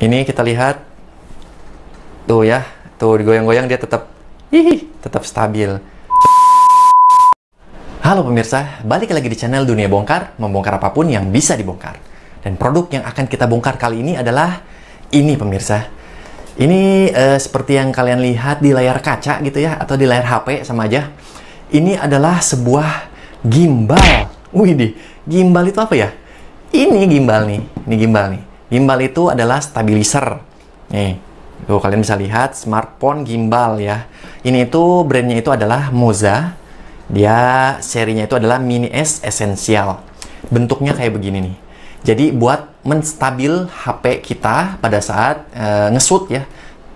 Ini kita lihat. Tuh ya, tuh digoyang-goyang dia tetap hihi, tetap stabil. Halo pemirsa, balik lagi di channel Dunia Bongkar, membongkar apapun yang bisa dibongkar. Dan produk yang akan kita bongkar kali ini adalah ini pemirsa. Ini eh, seperti yang kalian lihat di layar kaca gitu ya, atau di layar HP sama aja. Ini adalah sebuah gimbal. Wih, gimbal itu apa ya? Ini gimbal nih, ini gimbal nih. Gimbal itu adalah stabilizer. Nih, tuh kalian bisa lihat smartphone gimbal ya. Ini itu brandnya itu adalah Moza. Dia serinya itu adalah Mini S Essential. Bentuknya kayak begini nih. Jadi buat menstabil HP kita pada saat e, ngesut ya,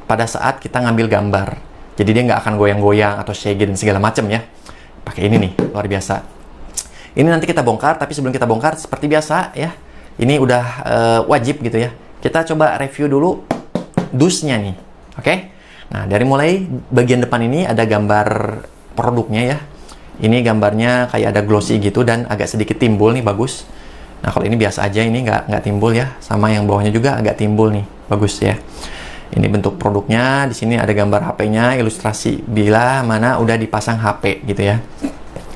pada saat kita ngambil gambar. Jadi dia nggak akan goyang-goyang atau shaking dan segala macam ya. Pakai ini nih, luar biasa. Ini nanti kita bongkar, tapi sebelum kita bongkar seperti biasa ya, ini udah uh, wajib gitu ya. Kita coba review dulu dusnya nih. Oke. Okay? Nah, dari mulai bagian depan ini ada gambar produknya ya. Ini gambarnya kayak ada glossy gitu dan agak sedikit timbul nih, bagus. Nah, kalau ini biasa aja, ini nggak nggak timbul ya. Sama yang bawahnya juga agak timbul nih, bagus ya. Ini bentuk produknya, di sini ada gambar HP-nya, ilustrasi bila mana udah dipasang HP gitu ya.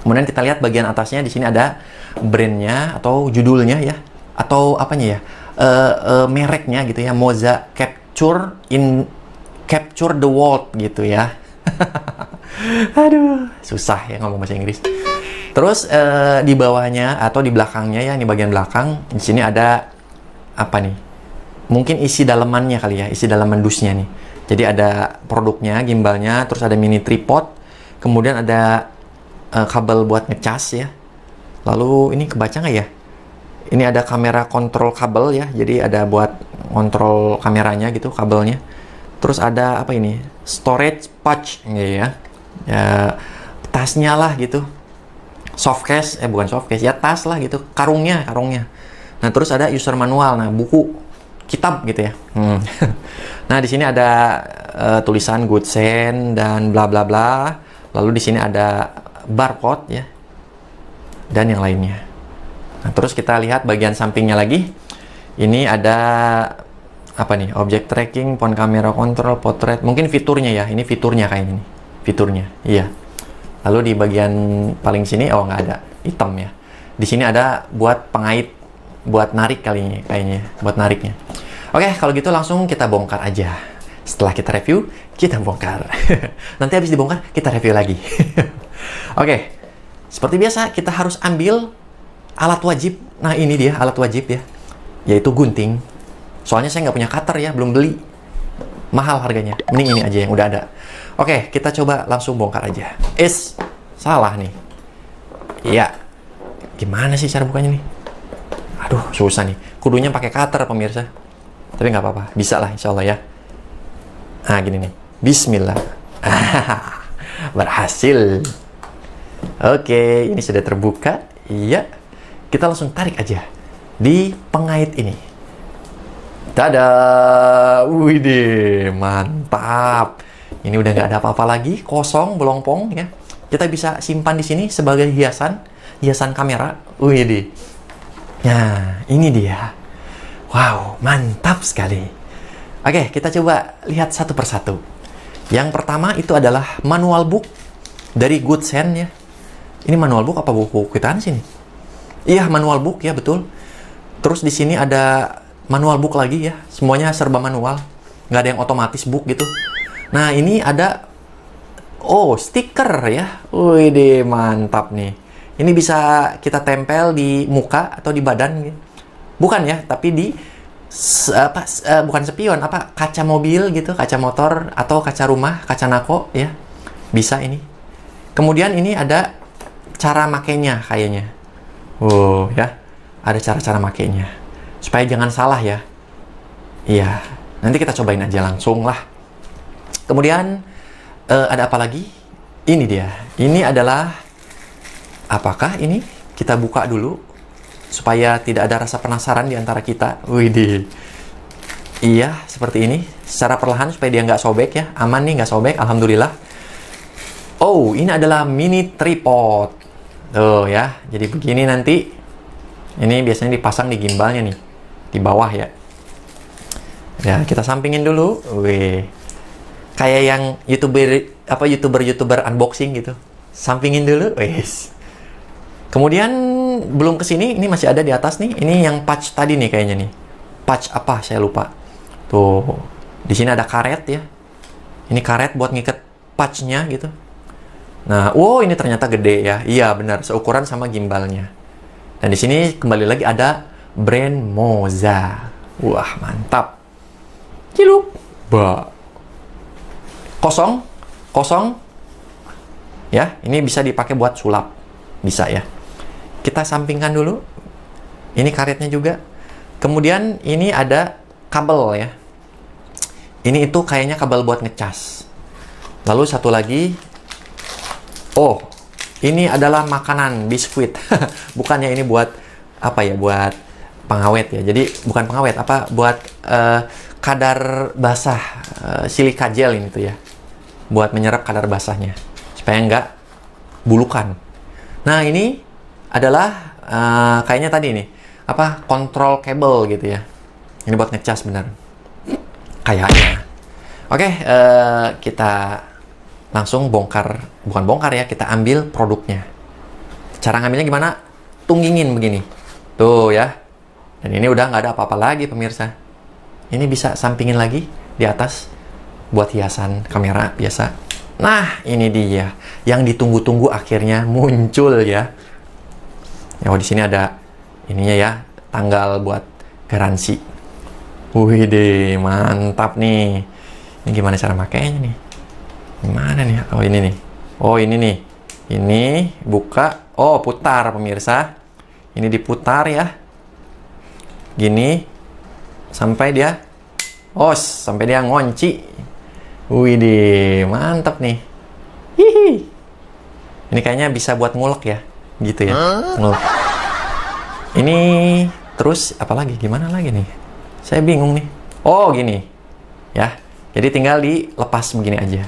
Kemudian kita lihat bagian atasnya, di sini ada brandnya atau judulnya ya atau apanya ya uh, uh, mereknya gitu ya Moza Capture in Capture the World gitu ya aduh susah ya ngomong bahasa Inggris terus uh, di bawahnya atau di belakangnya ya di bagian belakang di sini ada apa nih mungkin isi dalemannya kali ya isi daleman dusnya nih jadi ada produknya gimbalnya terus ada mini tripod kemudian ada uh, kabel buat ngecas ya lalu ini kebaca nggak ya ini ada kamera kontrol kabel ya jadi ada buat kontrol kameranya gitu kabelnya terus ada apa ini storage pouch nih ya, iya. ya tasnya lah gitu soft case eh bukan soft case ya tas lah gitu karungnya karungnya nah terus ada user manual nah buku kitab gitu ya hmm. nah di sini ada uh, tulisan good send dan bla bla bla lalu di sini ada barcode ya dan yang lainnya Nah, terus kita lihat bagian sampingnya lagi. Ini ada apa nih? Object tracking, pon camera control, portrait. Mungkin fiturnya ya. Ini fiturnya kayak ini. Fiturnya. Iya. Lalu di bagian paling sini oh nggak ada hitam ya. Di sini ada buat pengait buat narik kali ini kayaknya, ya, buat nariknya. Oke, kalau gitu langsung kita bongkar aja. Setelah kita review, kita bongkar. Nanti habis dibongkar, kita review lagi. Oke. Seperti biasa, kita harus ambil alat wajib nah ini dia alat wajib ya yaitu gunting soalnya saya nggak punya cutter ya belum beli mahal harganya mending ini aja yang udah ada oke kita coba langsung bongkar aja Es salah nih iya gimana sih cara bukanya nih aduh susah nih kudunya pakai cutter pemirsa tapi nggak apa-apa bisa lah insya Allah ya nah gini nih Bismillah berhasil oke ini sudah terbuka iya kita langsung tarik aja di pengait ini. Tada! Wih mantap. Ini udah nggak ada apa-apa lagi, kosong, belompong ya. Kita bisa simpan di sini sebagai hiasan, hiasan kamera. Wih deh. Nah, ini dia. Wow, mantap sekali. Oke, kita coba lihat satu persatu. Yang pertama itu adalah manual book dari Goodsend ya. Ini manual book apa buku kitaan nih? Iya, manual book ya betul. Terus di sini ada manual book lagi ya. Semuanya serba manual. Nggak ada yang otomatis book gitu. Nah, ini ada oh, stiker ya. Wih, deh, mantap nih. Ini bisa kita tempel di muka atau di badan ya. Bukan ya, tapi di apa eh, bukan sepion, apa kaca mobil gitu kaca motor atau kaca rumah kaca nako ya bisa ini kemudian ini ada cara makainya kayaknya Oh ya. Ada cara-cara makainya. Supaya jangan salah ya. Iya, nanti kita cobain aja langsung lah. Kemudian uh, ada apa lagi? Ini dia. Ini adalah apakah ini? Kita buka dulu supaya tidak ada rasa penasaran di antara kita. Widih. Iya, seperti ini. Secara perlahan supaya dia nggak sobek ya. Aman nih, nggak sobek. Alhamdulillah. Oh, ini adalah mini tripod. Tuh ya, jadi begini nanti. Ini biasanya dipasang di gimbalnya nih, di bawah ya. Ya, kita sampingin dulu. Wih. Kayak yang YouTuber apa YouTuber-YouTuber unboxing gitu. Sampingin dulu, wes. Kemudian belum ke sini, ini masih ada di atas nih. Ini yang patch tadi nih kayaknya nih. Patch apa? Saya lupa. Tuh, di sini ada karet ya. Ini karet buat ngikat patchnya gitu. Nah, wow ini ternyata gede ya. Iya benar, seukuran sama gimbalnya. Dan di sini kembali lagi ada brand Moza. Wah, mantap. Cilup. Ba. Kosong, kosong. Ya, ini bisa dipakai buat sulap. Bisa ya. Kita sampingkan dulu. Ini karetnya juga. Kemudian ini ada kabel ya. Ini itu kayaknya kabel buat ngecas. Lalu satu lagi oh ini adalah makanan biskuit bukannya ini buat apa ya buat pengawet ya jadi bukan pengawet apa buat uh, kadar basah uh, eh, silika gel ini tuh ya buat menyerap kadar basahnya supaya nggak bulukan nah ini adalah uh, kayaknya tadi nih apa kontrol kabel gitu ya ini buat ngecas bener kayaknya oke okay, uh, kita langsung bongkar, bukan bongkar ya, kita ambil produknya. Cara ngambilnya gimana? Tunggingin begini. Tuh ya. Dan ini udah nggak ada apa-apa lagi pemirsa. Ini bisa sampingin lagi di atas buat hiasan kamera biasa. Nah, ini dia yang ditunggu-tunggu akhirnya muncul ya. Ya, oh, di sini ada ininya ya, tanggal buat garansi. Wih deh, mantap nih. Ini gimana cara makainya nih? gimana nih? Oh ini nih. Oh ini nih. Ini buka. Oh putar pemirsa. Ini diputar ya. Gini sampai dia os sampai dia ngonci. Wih deh, mantap nih. Hihi. Ini kayaknya bisa buat ngulek ya, gitu ya. Ngulek. Ini terus apalagi gimana lagi nih? Saya bingung nih. Oh gini, ya. Jadi tinggal dilepas begini aja.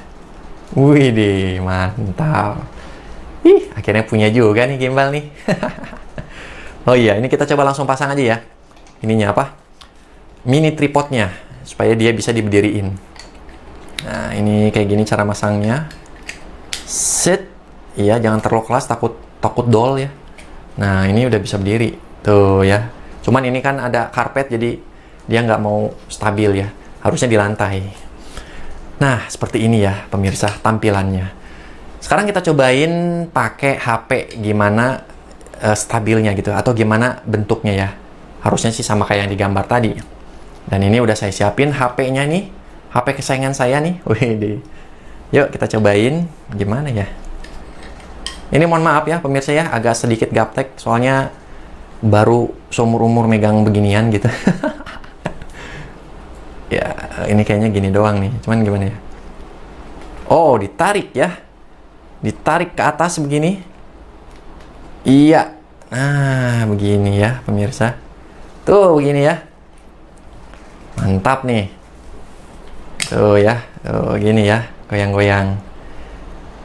Wih deh, mantap. Ih, akhirnya punya juga nih gimbal nih. oh iya, ini kita coba langsung pasang aja ya. Ininya apa? Mini tripodnya, supaya dia bisa diberdiriin. Nah, ini kayak gini cara masangnya. Set. Iya, jangan terlalu kelas, takut takut dol ya. Nah, ini udah bisa berdiri. Tuh ya. Cuman ini kan ada karpet, jadi dia nggak mau stabil ya. Harusnya di lantai. Nah, seperti ini ya pemirsa tampilannya. Sekarang kita cobain pakai HP gimana uh, stabilnya gitu atau gimana bentuknya ya. Harusnya sih sama kayak yang digambar tadi. Dan ini udah saya siapin HP-nya nih. HP kesayangan saya nih. Wih. Yuk kita cobain gimana ya. Ini mohon maaf ya pemirsa ya agak sedikit gaptek soalnya baru seumur-umur megang beginian gitu. ya ini kayaknya gini doang nih cuman gimana ya oh ditarik ya ditarik ke atas begini iya nah begini ya pemirsa tuh begini ya mantap nih tuh ya tuh gini ya goyang-goyang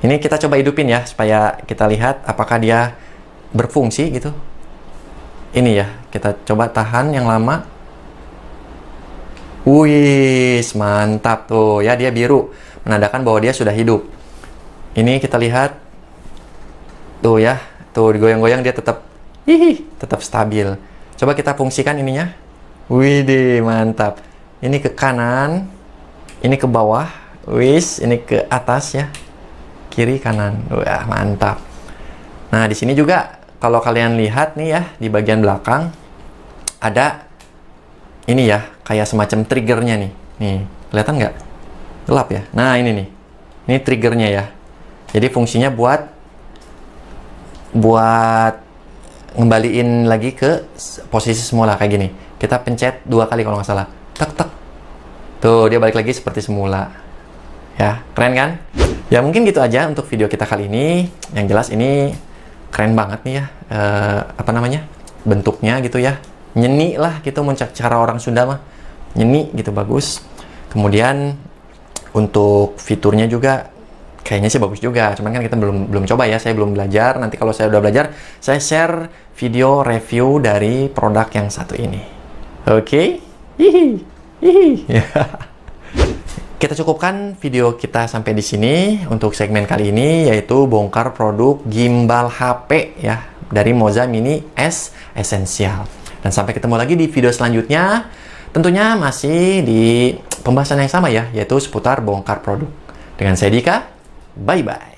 ini kita coba hidupin ya supaya kita lihat apakah dia berfungsi gitu ini ya kita coba tahan yang lama Wih, mantap tuh ya dia biru menandakan bahwa dia sudah hidup. Ini kita lihat tuh ya, tuh digoyang-goyang dia tetap hihi, tetap stabil. Coba kita fungsikan ininya. Wih deh, mantap. Ini ke kanan, ini ke bawah, wis, ini ke atas ya. Kiri kanan. Wah, mantap. Nah, di sini juga kalau kalian lihat nih ya di bagian belakang ada ini ya, kayak semacam triggernya nih. Nih, kelihatan nggak? Gelap ya? Nah, ini nih. Ini triggernya ya. Jadi fungsinya buat buat ngembaliin lagi ke posisi semula kayak gini. Kita pencet dua kali kalau nggak salah. Tek tek. Tuh, dia balik lagi seperti semula. Ya, keren kan? Ya mungkin gitu aja untuk video kita kali ini. Yang jelas ini keren banget nih ya. E, apa namanya? Bentuknya gitu ya nyeni lah gitu mencak cara orang Sunda mah nyeni gitu bagus kemudian untuk fiturnya juga kayaknya sih bagus juga cuman kan kita belum belum coba ya saya belum belajar nanti kalau saya udah belajar saya share video review dari produk yang satu ini oke okay? hihi hihi ya. kita cukupkan video kita sampai di sini untuk segmen kali ini yaitu bongkar produk gimbal HP ya dari Moza Mini S Essential. Dan sampai ketemu lagi di video selanjutnya, tentunya masih di pembahasan yang sama ya, yaitu seputar bongkar produk. Dengan saya Dika, bye-bye.